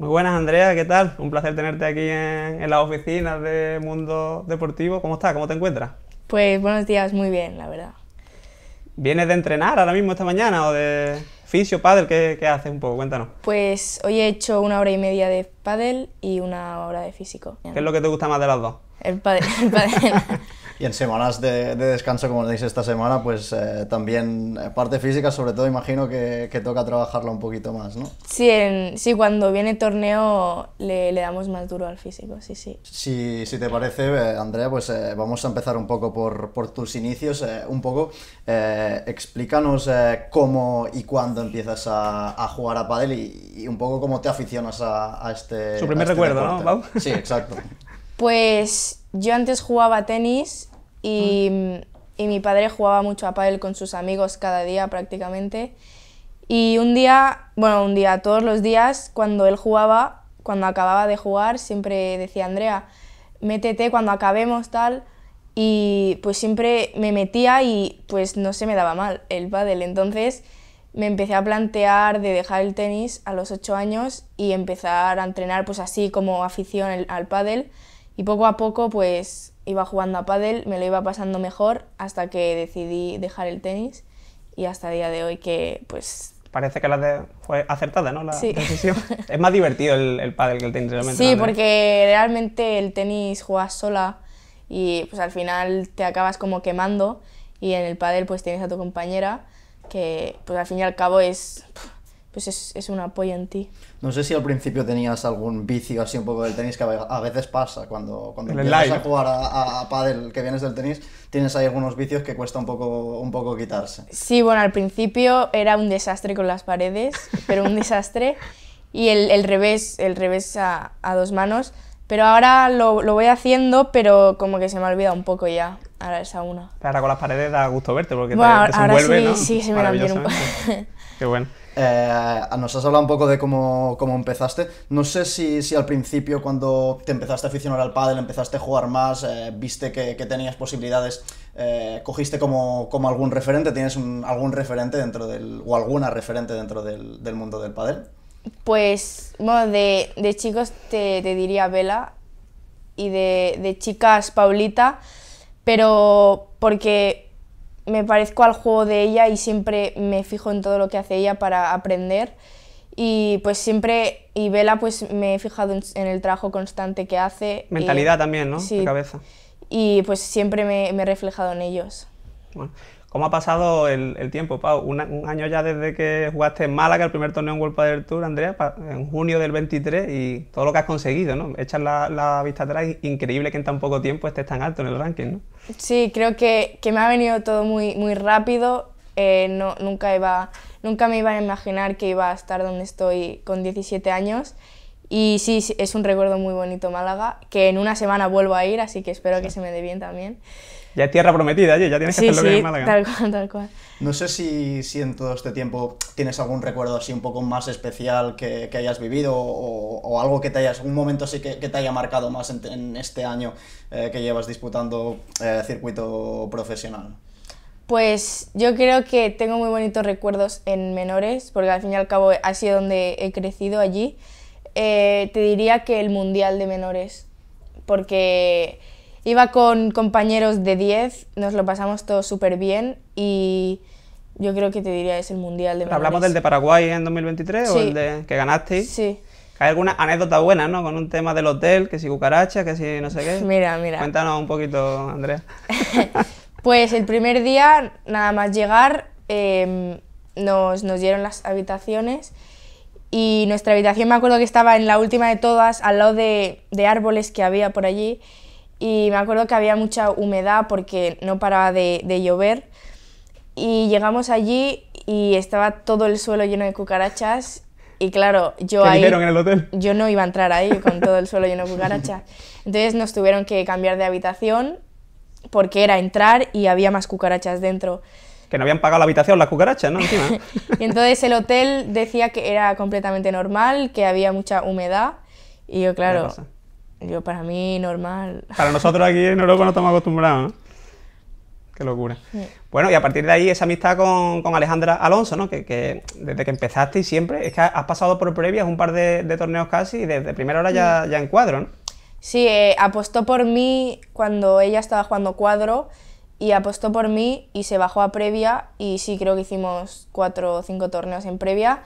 Muy buenas, Andrea, ¿qué tal? Un placer tenerte aquí en, en las oficinas de Mundo Deportivo. ¿Cómo estás? ¿Cómo te encuentras? Pues buenos días, muy bien, la verdad. ¿Vienes de entrenar ahora mismo esta mañana o de fisio, pádel? ¿Qué, qué haces un poco? Cuéntanos. Pues hoy he hecho una hora y media de pádel y una hora de físico. ¿Qué es lo que te gusta más de las dos? El pádel. El pádel. Y en semanas de, descanso, como tenéis esta semana, pues eh, también eh, parte física, sobre todo, imagino que, toca trabajarlo un poquito más, ¿no? Sí, sí cuando viene torneo le, damos más duro al físico, sí, sí. Si, te parece, eh, Andrea, pues vamos a empezar un poco por, tus inicios. un poco, explícanos cómo y cuándo empiezas a, jugar a pádel y, un poco cómo te aficionas a, este. Su primer este recuerdo, ¿no, Sí, exacto. pues yo antes jugaba tenis y, mi padre jugaba mucho a pádel con sus amigos cada día prácticamente. Y un día, bueno, un día, todos los días, cuando él jugaba, cuando acababa de jugar, siempre decía, Andrea, métete cuando acabemos tal. Y pues siempre me metía y pues no se me daba mal el pádel. Entonces me empecé a plantear de dejar el tenis a los ocho años y empezar a entrenar pues así como afición al pádel. Y poco a poco pues iba jugando a pádel, me lo iba pasando mejor hasta que decidí dejar el tenis y hasta el día de hoy que pues... Parece que la fue acertada, ¿no? La sí. decisión. es más divertido el, el pádel que el tenis realmente. Sí, porque realmente el tenis juegas sola y pues al final te acabas como quemando y en el pádel pues tienes a tu compañera que pues al fin y al cabo es pues es, es, un apoyo en ti. No sé si al principio tenías algún vicio así un poco del tenis, que a veces pasa cuando, cuando empiezas a jugar a, a, que vienes del tenis, tienes ahí algunos vicios que cuesta un poco, un poco quitarse. Sí, bueno, al principio era un desastre con las paredes, pero un desastre, y el, el revés, el revés a, a, dos manos, pero ahora lo, lo voy haciendo, pero como que se me ha olvidado un poco ya. Ahora a una. Ahora con las paredes da gusto verte porque bueno, te, ahora sí, sí, se me un poco. Qué bueno. Eh, nos has hablado un poco de cómo, empezaste. No sé si, si, al principio, cuando te empezaste a aficionar al pádel, empezaste a jugar más, eh, viste que, tenías posibilidades, eh, cogiste como, algún referente, ¿tienes algún referente dentro del, o alguna referente dentro del, mundo del pádel? Pues, bueno, de, chicos te, diría Vela y de, de chicas Paulita, pero porque me parezco al juego de ella y siempre me fijo en todo lo que hace ella para aprender y pues siempre y Vela pues me he fijado en, el trabajo constante que hace eh, mentalidad también no sí, cabeza y pues siempre me, me he reflejado en ellos ¿Cómo ha pasado el, tiempo, Pau? un año ya desde que jugaste en Málaga, el primer torneo en World Tour, Andrea, en junio del 23, y todo lo que has conseguido, ¿no? Echar la, vista atrás, increíble que en tan poco tiempo estés tan alto en el ranking, ¿no? Sí, creo que, me ha venido todo muy, muy rápido. Eh, nunca, iba, nunca me iba a imaginar que iba a estar donde estoy con 17 años. Y sí, es un recuerdo muy bonito Málaga, que en una semana vuelvo a ir, así que espero que se me dé bien también. Ya es tierra prometida, ya tienes que Málaga. Tal cual, tal cual. No sé si, en todo este tiempo tienes algún recuerdo así un poco más especial que, hayas vivido o, algo que te hayas, un momento así que, te haya marcado más en, este año eh, que llevas disputando eh, circuito profesional. Pues yo creo que tengo muy bonitos recuerdos en menores, porque al fin y al cabo ha sido donde he crecido allí. Eh, te diría que el Mundial de Menores, porque Iba con compañeros de 10, nos lo pasamos todo súper bien y yo creo que te diría es el Mundial de ¿Hablamos del de Paraguay en 2023 o el de que ganaste? Sí. Hay alguna anécdota buena, ¿no? Con un tema del hotel, que si cucaracha, que si no sé qué. Mira, mira. Cuéntanos un poquito, Andrea. pues el primer día, nada más llegar, em, nos, nos dieron las habitaciones y nuestra habitación me acuerdo que estaba en la última de todas, al lado de, de árboles que había por allí y me acuerdo que había mucha humedad porque no paraba de, llover y llegamos allí y estaba todo el suelo lleno de cucarachas y claro, yo ahí... en el hotel? Yo no iba a entrar ahí con todo el suelo lleno de cucarachas. Entonces nos tuvieron que cambiar de habitación porque era entrar y había más cucarachas dentro. Que no habían pagado la habitación las cucarachas, ¿no? y entonces el hotel decía que era completamente normal, que había mucha humedad. Y yo, claro, yo, para mí, normal. Para nosotros aquí en Europa no estamos acostumbrados, Qué locura. Bueno, y a partir de ahí, esa amistad con, Alejandra Alonso, ¿no? Que, desde que empezaste y siempre, es que has pasado por previas un par de, torneos casi y desde primera hora ya, mm. en cuadro, ¿no? Sí, eh, apostó por mí cuando ella estaba jugando cuadro y apostó por mí y se bajó a previa y sí, creo que hicimos cuatro o cinco torneos en previa.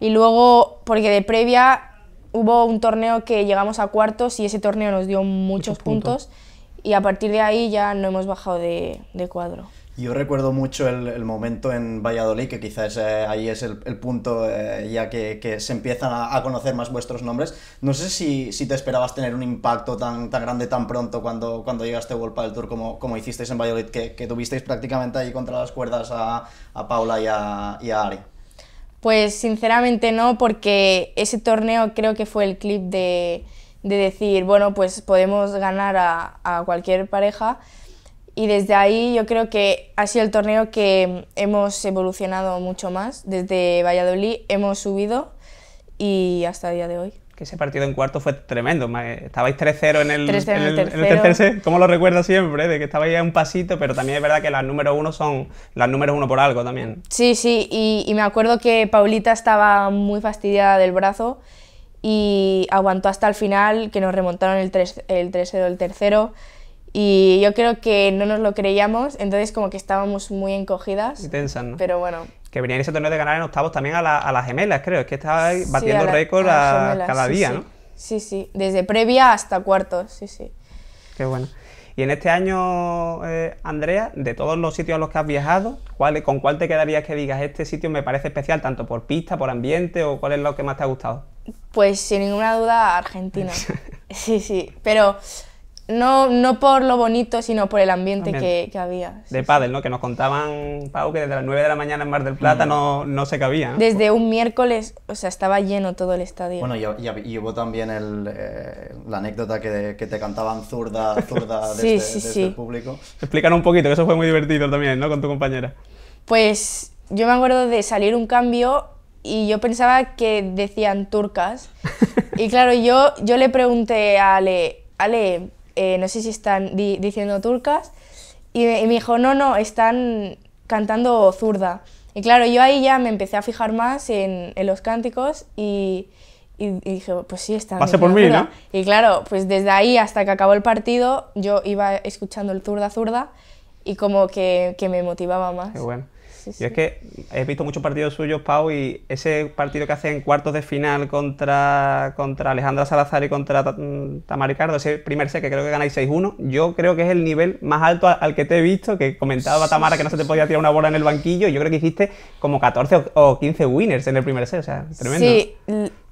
Y luego, porque de previa hubo un torneo que llegamos a cuartos y ese torneo nos dio muchos, puntos. y a partir de ahí ya no hemos bajado de, cuadro. Yo recuerdo mucho el, momento en Valladolid, que quizás eh, ahí es el, punto eh, ya que, se empiezan a, conocer más vuestros nombres. No sé si, si, te esperabas tener un impacto tan, tan grande tan pronto cuando, cuando llegaste a World del Tour como, como hicisteis en Valladolid, que, tuvisteis prácticamente ahí contra las cuerdas a, a Paula y y a Ari. Pues sinceramente no, porque ese torneo creo que fue el clip de, decir, bueno, pues podemos ganar a, a, cualquier pareja. Y desde ahí yo creo que ha sido el torneo que hemos evolucionado mucho más. Desde Valladolid hemos subido y hasta el día de hoy que ese partido en cuarto fue tremendo. Eh, estabais 3-0 en, el, en, el, tercer set, como lo recuerdo siempre, de que estabais a un pasito, pero también es verdad que las números uno son las números uno por algo también. Sí, sí, y, me acuerdo que Paulita estaba muy fastidiada del brazo y aguantó hasta el final, que nos remontaron el 3-0 el tercero y yo creo que no nos lo creíamos, entonces como que estábamos muy encogidas. Y tensas, ¿no? Pero bueno. Que venía ese torneo de ganar en octavos también a, las gemelas, creo. Es que estaba batiendo récord cada día, ¿no? Sí, sí. Desde previa hasta cuartos, sí, sí. Qué bueno. Y en este año, eh, Andrea, de todos los sitios a los que has viajado, ¿cuál, ¿con cuál te quedarías que digas este sitio me parece especial, tanto por pista, por ambiente o cuál es lo que más te ha gustado? Pues sin ninguna duda, Argentina. sí, sí. Pero no, no por lo bonito, sino por el ambiente, Que, había. de pádel, ¿no? Que nos contaban, Pau, que desde las 9 de la mañana en Mar del Plata mm. no, se cabía. ¿eh? Desde un miércoles, o sea, estaba lleno todo el estadio. Bueno, y, hubo también eh, la anécdota que, te cantaban zurda, zurda desde, este, el este público. Explícanos un poquito, que eso fue muy divertido también, ¿no? Con tu compañera. Pues yo me acuerdo de salir un cambio y yo pensaba que decían turcas. y claro, yo, yo le pregunté a Ale, Ale, eh, no sé si están diciendo turcas, y me, dijo, no, no, están cantando zurda. Y claro, yo ahí ya me empecé a fijar más en, los cánticos y, dije, pues sí, está. Pase por mí, ¿no? Y claro, pues desde ahí hasta que acabó el partido, yo iba escuchando el zurda, zurda y como que, que me motivaba más. Qué bueno es que he visto muchos partidos suyos, Pau, y ese partido que hace en cuartos de final contra, contra Alejandra Salazar y contra mm, Tamaricardo, ese primer set que creo que ganáis 6-1, yo creo que es el nivel más alto al, que te he visto, que comentaba Tamara que no se te podía tirar una bola en el banquillo, y yo creo que hiciste como 14 o 15 winners en el primer set, o sea, tremendo. Sí,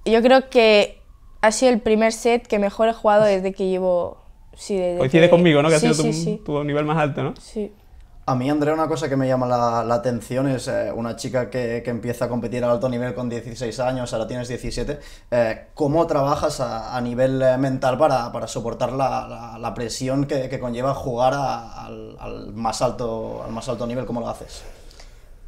yo creo que ha sido el primer set que mejor he jugado desde que llevo... Sí, desde Coincide conmigo, ¿no? Que ha sido tu, tu nivel más alto, ¿no? Sí. A mí, Andrea, una cosa que me llama la, atención es eh, una chica que, empieza a competir a alto nivel con 16 años, ahora tienes 17. Eh, ¿Cómo trabajas a, nivel eh, mental para, soportar la, presión que, conlleva jugar al, más alto, al más alto nivel? ¿Cómo lo haces?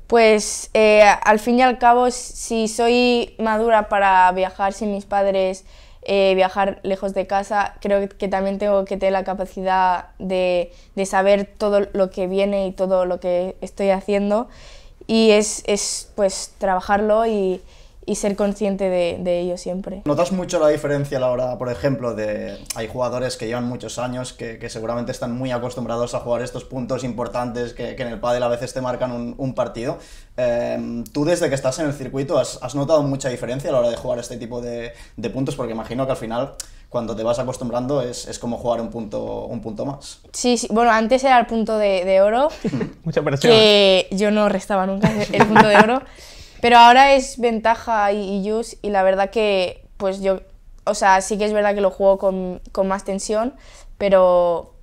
Pues al fin y al cabo, si soy madura para viajar sin mis padres eh, viajar lejos de casa, creo que también tengo que tener la capacidad de, saber todo lo que viene y todo lo que estoy haciendo y es, es pues trabajarlo y, y ser consciente de, de, ello siempre. ¿Notas mucho la diferencia a la hora, por ejemplo, de hay jugadores que llevan muchos años que, seguramente están muy acostumbrados a jugar estos puntos importantes que, en el pádel a veces te marcan un, partido? Em, ¿Tú desde que estás en el circuito has, notado mucha diferencia a la hora de jugar este tipo de, puntos? Porque imagino que al final cuando te vas acostumbrando es, como jugar un punto, un punto más. Sí, sí. bueno, antes era el punto de, oro. Mucha presión. Que yo no restaba nunca el punto de oro. Pero ahora es ventaja y, y use y la verdad que, pues yo, o sea, sí que es verdad que lo juego con, más tensión, pero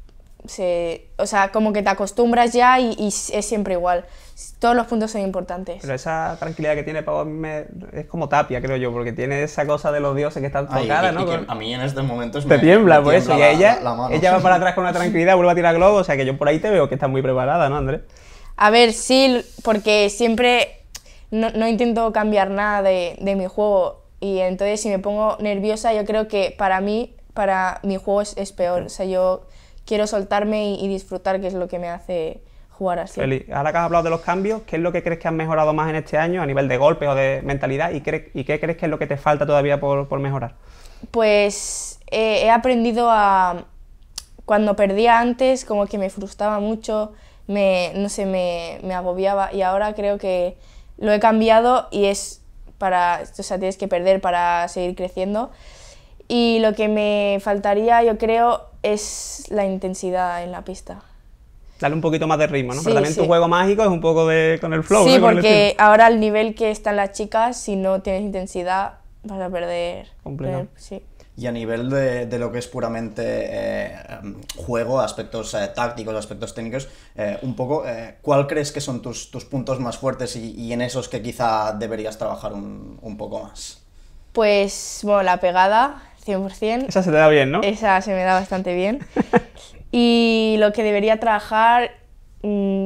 se, o sea, como que te acostumbras ya y, es siempre igual. Todos los puntos son importantes. Pero esa tranquilidad que tiene Pau es como tapia, creo yo, porque tiene esa cosa de los dioses que están tocadas, ¿no? a mí en estos momentos te me, tiembla, por eso. y ella, ella va para atrás con una tranquilidad, vuelve a tirar globo, o sea que yo por ahí te veo que está muy preparada, ¿no, Andrés? A ver, sí, porque siempre no, no intento cambiar nada de, de, mi juego y entonces si me pongo nerviosa yo creo que para mí, para mi juego es, es peor. O sea, yo quiero soltarme y, disfrutar, que es lo que me hace jugar así. Eli, ahora que has hablado de los cambios, ¿qué es lo que crees que has mejorado más en este año a nivel de golpes o de mentalidad y, y qué crees que es lo que te falta todavía por, por mejorar? Pues eh, he aprendido a... Cuando perdía antes, como que me frustraba mucho, me, no sé, me, me agobiaba y ahora creo que lo he cambiado y es para, o sea, tienes que perder para seguir creciendo. Y lo que me faltaría, yo creo, es la intensidad en la pista. Dale un poquito más de ritmo, ¿no? Pero también tu juego mágico es un poco de, con el flow. Sí, porque ahora al nivel que están las chicas, si no tienes intensidad, vas a perder. Completo. Eh, sí y a nivel de, lo que es puramente eh, juego, aspectos eh, tácticos, aspectos técnicos, eh, un poco, ¿cuál crees que son tus, puntos más fuertes y, en esos que quizá deberías trabajar un, poco más? Pues, bueno, la pegada, 100%. Esa se te da bien, ¿no? Esa se me da bastante bien. y lo que debería trabajar, mm,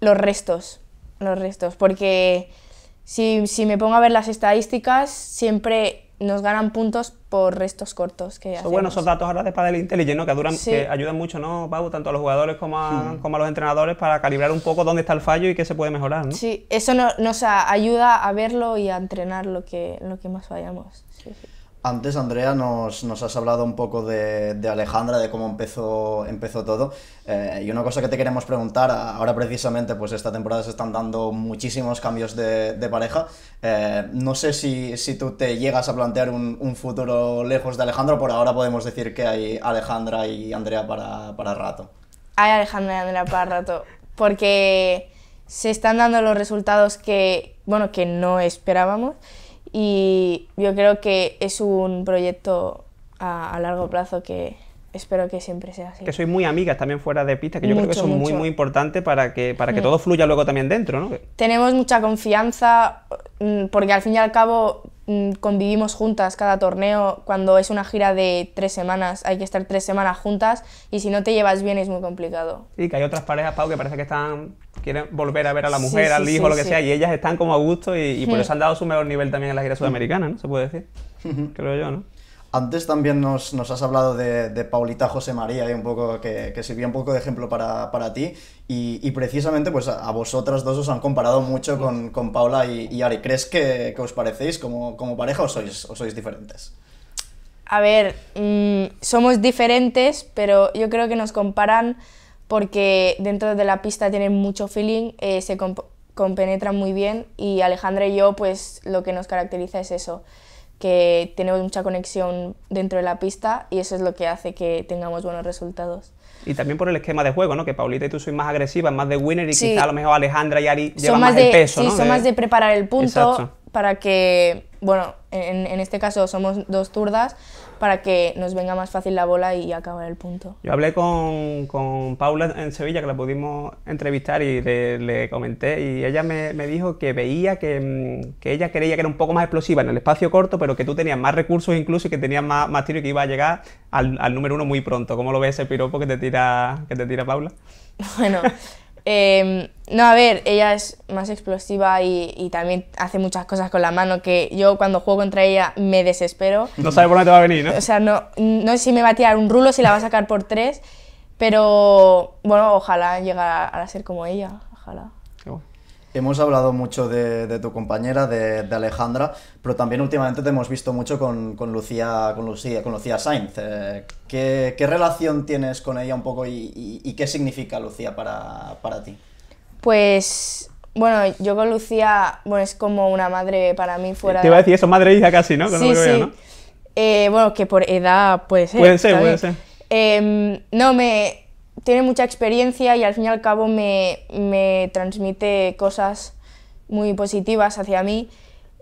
los restos, los restos, porque si, si me pongo a ver las estadísticas, siempre nos ganan puntos por restos cortos que Son buenos esos datos ahora de Padel Intelligence, Que, duran, que ayudan mucho, ¿no, Pau? Tanto a los jugadores como a, los entrenadores para calibrar un poco dónde está el fallo y qué se puede mejorar, ¿no? Sí, eso nos ayuda a verlo y a entrenar lo que, lo que más fallamos. Sí, antes, Andrea, nos, has hablado un poco de, Alejandra, de cómo empezó, empezó todo. Eh, y una cosa que te queremos preguntar, ahora precisamente, pues esta temporada se están dando muchísimos cambios de, pareja. Eh, no sé si, tú te llegas a plantear un, futuro lejos de Alejandra, por ahora podemos decir que hay Alejandra y Andrea para, para rato. Hay Alejandra y Andrea para rato, porque se están dando los resultados que, bueno, que no esperábamos y yo creo que es un proyecto a, largo plazo que, espero que siempre sea así. Que sois muy amigas también fuera de pista, que yo creo que eso es muy, muy importante para que, para que mm. todo fluya luego también dentro, ¿no? Tenemos mucha confianza, mm, porque al fin y al cabo mm, convivimos juntas cada torneo. Cuando es una gira de tres semanas, hay que estar tres semanas juntas y si no te llevas bien es muy complicado. Y que hay otras parejas, Pau, que parece que están quieren volver a ver a la mujer, al hijo, lo que sea, y ellas están como a gusto y, pues han dado su mejor nivel también en la gira mm. sudamericana, ¿no? Se puede decir, creo yo, ¿no? Antes también nos, has hablado de, Paulita José María, y un poco que, sirvió un poco de ejemplo para, ti. Y, precisamente pues a, vosotras dos os han comparado mucho con, Paula y, Ari. ¿Crees que, os parecéis como, pareja o sois, sois diferentes? A ver, mm, somos diferentes, pero yo creo que nos comparan porque dentro de la pista tienen mucho feeling, eh, se compenetran muy bien y Alejandra y yo pues lo que nos caracteriza es eso, que tenemos mucha conexión dentro de la pista y eso es lo que hace que tengamos buenos resultados. Y también por el esquema de juego, ¿no? Que Paulita y tú sois más agresivas, más de winner y quizá a lo mejor Alejandra y Ari llevan más, de, peso, Sí, ¿no? son de... más de preparar el punto para que, bueno, en, en este caso somos dos zurdas, para que nos venga más fácil la bola y acabar el punto. Yo hablé con, Paula en Sevilla, que la pudimos entrevistar y le, comenté, y ella me, dijo que veía mm, que, ella creía que era un poco más explosiva en el espacio corto, pero que tú tenías más recursos incluso y que tenías más, más tiro y que iba a llegar al, número uno muy pronto. ¿Cómo lo ves ese piropo que te tira, que te tira Paula? Bueno. Em, no, a ver, ella es más explosiva y, también hace muchas cosas con la mano que yo cuando juego contra ella me desespero. No sabe por dónde te va a venir, ¿no? O sea, no, sé si me va a tirar un rulo, si la va a sacar por tres, pero bueno, ojalá llegar a ser como ella, ojalá. Hemos hablado mucho de, tu compañera, de, Alejandra, pero también últimamente te hemos visto mucho con, Lucía, con, Lucía, con Lucía Sainz. Eh, ¿qué, relación tienes con ella un poco y, qué significa Lucía para, ti? Pues, bueno, yo con Lucía, bueno, es como una madre para mí fuera... Te iba a decir eso, madre hija casi, ¿no? sí, eh, bueno, que por edad puede ser. Puede ser, puede ser. Em, no, me, tiene mucha experiencia y al fin y al cabo me, transmite cosas muy positivas hacia mí.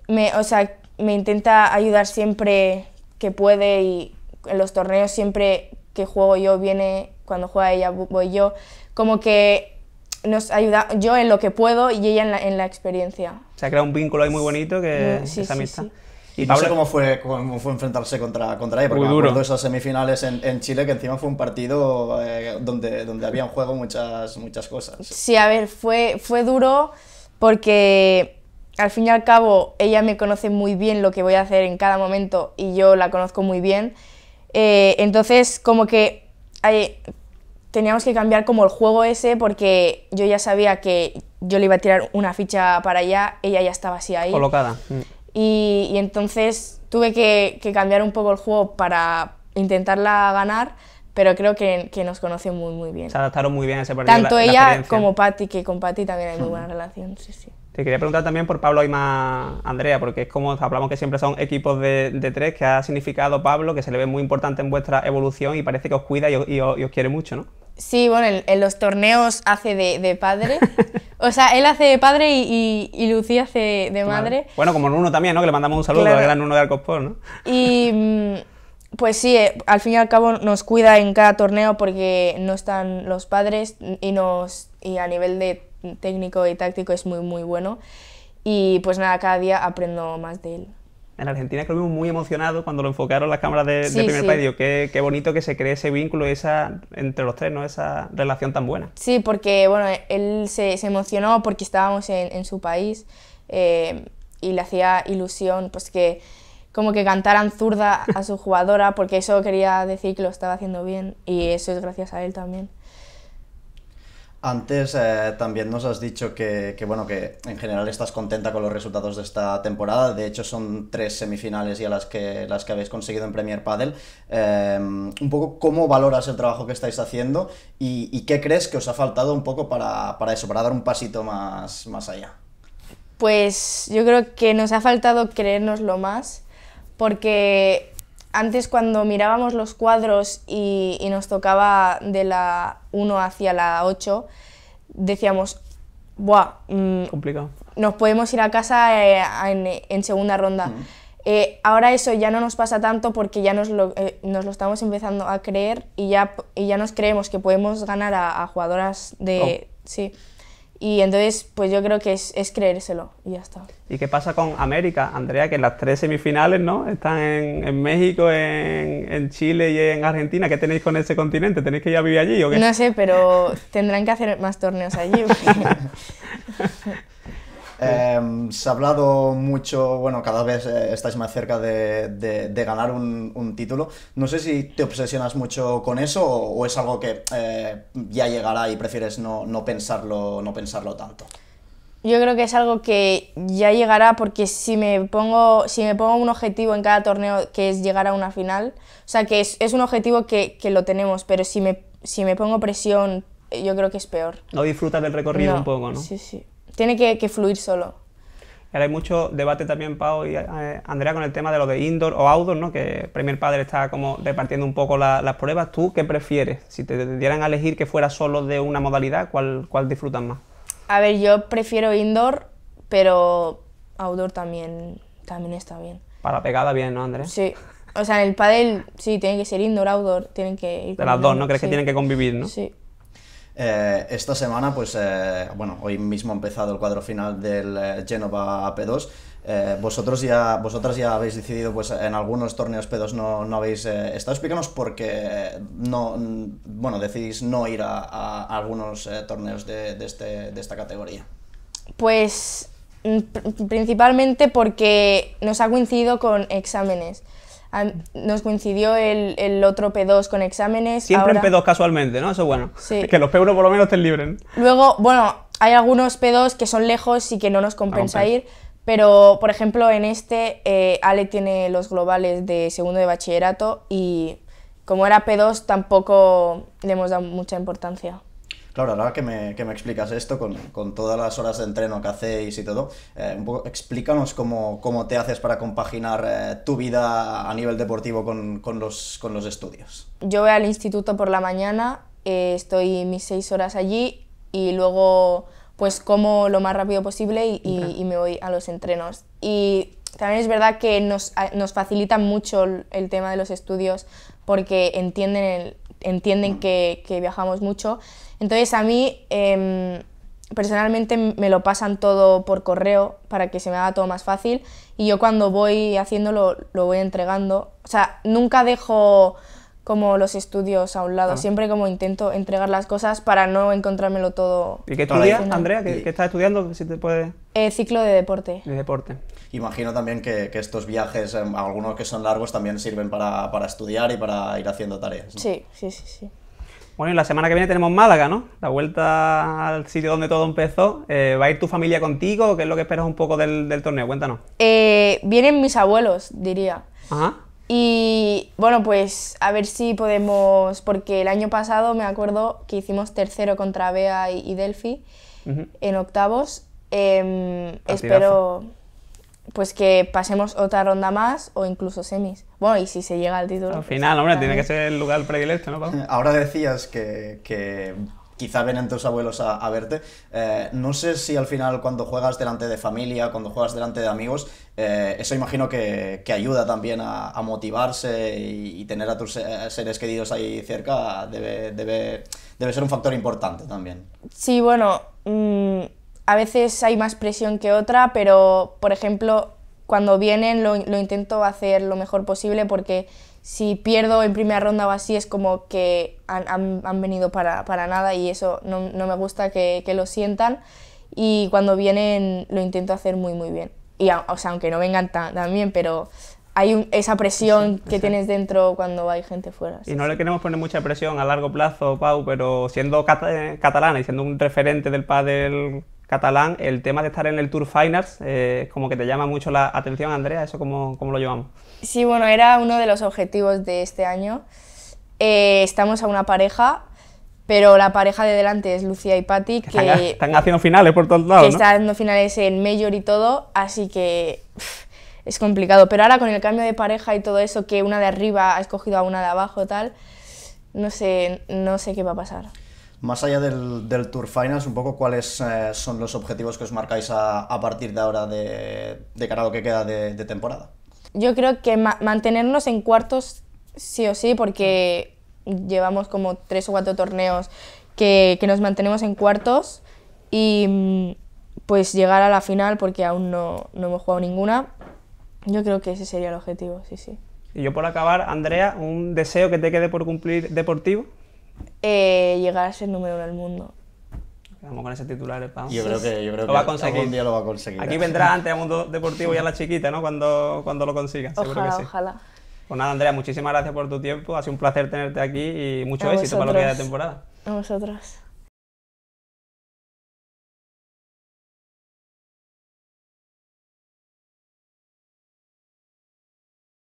Me, o sea, me intenta ayudar siempre que puede y en los torneos siempre que juego yo viene, cuando juega ella voy yo. Como que nos ayuda yo en lo que puedo y ella en la, en la experiencia. Se ha creado un vínculo ahí muy bonito que mm, es amistad. Y no sé cómo fue, cómo fue enfrentarse contra, contra ella, porque Muy duro. de esas semifinales en, Chile, que encima fue un partido eh, donde, donde había en juego muchas, muchas cosas. Sí, a ver, fue, fue duro porque al fin y al cabo ella me conoce muy bien lo que voy a hacer en cada momento y yo la conozco muy bien. Eh, entonces, como que eh, teníamos que cambiar como el juego ese porque yo ya sabía que yo le iba a tirar una ficha para allá, ella ya estaba así ahí. Colocada. Mm. Y, entonces tuve que, cambiar un poco el juego para intentarla ganar, pero creo que, nos conoce muy, muy bien. Se adaptaron muy bien a ese partido. Tanto ella como Patti, que con Patti también hay muy buena relación, Te quería preguntar también por Pablo y más Andrea, porque es como hablamos que siempre son equipos de, tres, que ha significado Pablo, que se le ve muy importante en vuestra evolución y parece que os cuida y os quiere mucho, ¿no? Sí, bueno, en, los torneos hace de, padre. O sea, él hace de padre y, Lucía hace de madre. Bueno, como uno también, ¿no? Que le mandamos un saludo al gran uno de Alcospor, ¿no? Y mm, pues sí, eh, al fin y al cabo nos cuida en cada torneo porque no están los padres y, nos, y a nivel de técnico y táctico es muy, muy bueno. Y pues nada, cada día aprendo más de él en Argentina que lo muy emocionado cuando lo enfocaron las cámaras de, primer sí. país. qué, bonito que se cree ese vínculo esa, entre los tres, Esa relación tan buena. Sí, porque bueno, él se, emocionó porque estábamos en, su país eh, y le hacía ilusión pues que como que cantaran zurda a su jugadora porque eso quería decir que lo estaba haciendo bien y eso es gracias a él también. Antes eh, también nos has dicho que, bueno, que en general estás contenta con los resultados de esta temporada. De hecho, son tres semifinales ya las que, las que habéis conseguido en Premier Padel. Em, un poco, ¿cómo valoras el trabajo que estáis haciendo y, qué crees que os ha faltado un poco para, para, eso, para dar un pasito más, más allá? Pues yo creo que nos ha faltado creérnoslo más, porque antes cuando mirábamos los cuadros y, nos tocaba de la 1 hacia la 8, decíamos, Buah, mm, Nos podemos ir a casa eh, en, segunda ronda. Mm. Eh, ahora eso ya no nos pasa tanto porque ya nos lo, eh, estamos empezando a creer y ya, ya nos creemos que podemos ganar a, jugadoras de... Oh. Sí. Y entonces, pues yo creo que es, creérselo y ya está. ¿Y qué pasa con América, Andrea? Que las tres semifinales, ¿no? Están en, México, en, en, Chile y en Argentina. ¿Qué tenéis con ese continente? ¿Tenéis que ya vivir allí o qué? No sé, pero tendrán que hacer más torneos allí. Em, se ha hablado mucho, bueno, cada vez eh, estáis más cerca de, de, ganar un, título. No sé si te obsesionas mucho con eso o, es algo que eh, ya llegará y prefieres no, no, pensarlo, no pensarlo tanto. Yo creo que es algo que ya llegará porque si me pongo, si me pongo un objetivo en cada torneo que es llegar a una final, o sea que es, un objetivo que, que, lo tenemos, pero si me, si me pongo presión, yo creo que es peor. No disfrutas del recorrido un poco, ¿no? Sí, sí tiene que, fluir solo. hay mucho debate también, Pau y eh, Andrea, con el tema de lo de indoor o outdoor, ¿no? Que Premier Padre está como repartiendo un poco las pruebas. ¿Tú qué prefieres? Si te dieran a elegir que fuera solo de una modalidad, ¿cuál, cuál disfrutas más? A ver, yo prefiero indoor, pero outdoor también, también está bien. Para pegada bien, ¿no, Andrea? Sí. O sea, en el pádel sí, tiene que ser indoor, outdoor, tienen que ir... De las dos, ¿no? ¿Crees que tienen que convivir, no? Sí. Eh, esta semana, pues, eh, bueno, hoy mismo ha empezado el cuadro final del eh, Genova P2. vosotros ya, vosotras ya habéis decidido, pues, en algunos torneos P2 no, habéis estado. Explícanos por qué no, mm, bueno, decidís no ir a, algunos torneos de, este, de esta categoría. Pues mm, principalmente porque nos ha coincidido con exámenes nos coincidió el, el, otro P2 con exámenes. Siempre en P2 casualmente, ¿no? Eso es bueno. Que los P1 por lo menos estén libres. Luego, bueno, hay algunos P2 que son lejos y que no nos compensa ir, pero por ejemplo en este eh, Ale tiene los globales de segundo de bachillerato y como era P2 tampoco le hemos dado mucha importancia. Claro, ahora que me, explicas esto con, todas las horas de entreno que hacéis y todo, eh, explícanos cómo, te haces para compaginar eh, tu vida a nivel deportivo con, los, con los estudios. Yo voy al instituto por la mañana, eh, estoy mis seis horas allí y luego pues como lo más rápido posible y, me voy a los entrenos. Y también es verdad que nos, nos mucho el, tema de los estudios porque entienden el, entienden que, viajamos mucho. Entonces a mí em, personalmente me lo pasan todo por correo para que se me haga todo más fácil y yo cuando voy haciéndolo lo voy entregando. O sea, nunca dejo como los estudios a un lado. Ah. Siempre como intento entregar las cosas para no encontrármelo todo. ¿Y qué estudias, Andrea? ¿Qué, estás estudiando? Si te puede... Eh, ciclo de deporte. De deporte. Imagino también que, estos viajes, em, algunos que son largos, también sirven para, para estudiar y para ir haciendo tareas. Sí, sí, sí, sí. Bueno, y la semana que viene tenemos Málaga, ¿no? La vuelta al sitio donde todo empezó. Eh, ¿Va a ir tu familia contigo? ¿Qué es lo que esperas un poco del, del torneo? Cuéntanos. Eh, vienen mis abuelos, diría. Ajá y bueno, pues a ver si podemos, porque el año pasado me acuerdo que hicimos tercero contra Bea y, Delphi en octavos. Em, espero pues que pasemos otra ronda más o incluso semis. Bueno, y si se llega al título. Al pues, final, hombre, tiene que ser el lugar predilecto, ¿no, Ahora decías que quizá vienen tus abuelos a, verte. Eh, no sé si al final cuando juegas delante de familia, cuando juegas delante de amigos, eh, eso imagino que, que, ayuda también a, motivarse y, tener a tus eh, seres queridos ahí cerca debe, debe, debe ser un factor importante también. Sí, bueno, mm, a veces hay más presión que otra, pero por ejemplo, cuando vienen lo, lo intento hacer lo mejor posible porque si pierdo en primera ronda o así es como que han, han, venido para, para, nada y eso no, no me gusta que, que, lo sientan y cuando vienen lo intento hacer muy muy bien. Y o sea, aunque no vengan tan, bien, pero hay esa presión que tienes dentro cuando hay gente fuera. y no le queremos poner mucha presión a largo plazo, Pau, pero siendo catalana y siendo un referente del pádel catalán, el tema de estar en el Tour Finals, eh, como que te llama mucho la atención, Andrea, ¿eso cómo, cómo, lo llevamos? Sí, bueno, era uno de los objetivos de este año. Eh, estamos a una pareja, pero la pareja de delante es Lucía y Patti, que, Están, haciendo finales por todos lados, que Están haciendo finales en Major y todo, así que es complicado. Pero ahora con el cambio de pareja y todo eso, que una de arriba ha escogido a una de abajo tal, no sé, no sé qué va a pasar. Más allá del, del Tour Finals, un poco cuáles eh, son los objetivos que os marcáis a, partir de ahora de, de, cara a lo que queda de, temporada. Yo creo que mantenernos en cuartos sí o sí, porque llevamos como tres o cuatro torneos que, que, nos mantenemos en cuartos y mm, pues llegar a la final porque aún no, no hemos jugado ninguna. Yo creo que ese sería el objetivo, sí, sí. Y yo por acabar, Andrea, un deseo que te quede por cumplir deportivo. Eh, llegar a ser número uno del mundo. Vamos con ese titular, Pau. Yo creo que, lo va a conseguir. algún día lo va a conseguir. Aquí vendrá antes a Mundo Deportivo y a la chiquita, ¿no? Cuando, cuando lo consiga, ojalá, Ojalá. Pues nada, Andrea, muchísimas gracias por tu tiempo. Ha sido un placer tenerte aquí y mucho éxito para lo que queda de temporada. A vosotros.